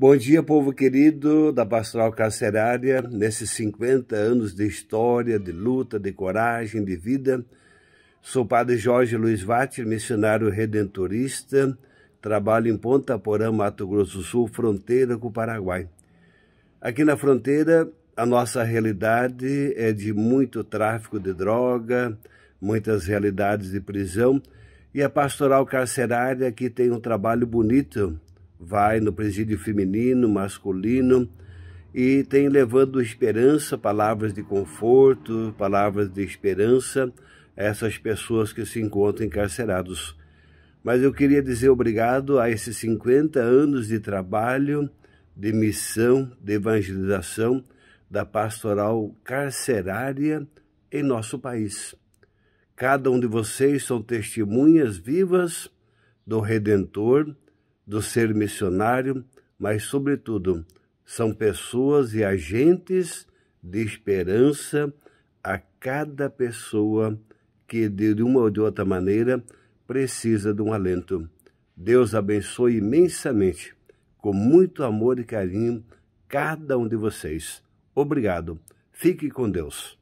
Bom dia, povo querido da Pastoral Carcerária. Nesses 50 anos de história, de luta, de coragem, de vida, sou Padre Jorge Luiz Vatti, missionário redentorista. Trabalho em Ponta Porã, Mato Grosso do Sul, fronteira com o Paraguai. Aqui na fronteira, a nossa realidade é de muito tráfico de droga, muitas realidades de prisão, e a Pastoral Carcerária aqui tem um trabalho bonito vai no presídio feminino, masculino e tem levando esperança, palavras de conforto, palavras de esperança a essas pessoas que se encontram encarcerados. Mas eu queria dizer obrigado a esses 50 anos de trabalho, de missão, de evangelização da pastoral carcerária em nosso país. Cada um de vocês são testemunhas vivas do Redentor do ser missionário, mas, sobretudo, são pessoas e agentes de esperança a cada pessoa que, de uma ou de outra maneira, precisa de um alento. Deus abençoe imensamente, com muito amor e carinho, cada um de vocês. Obrigado. Fique com Deus.